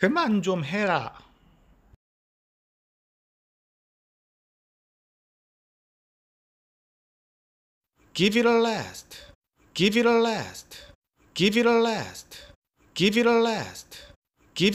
그만 좀 해라. Give it a last. Give it a last. Give it a last. Give it a last.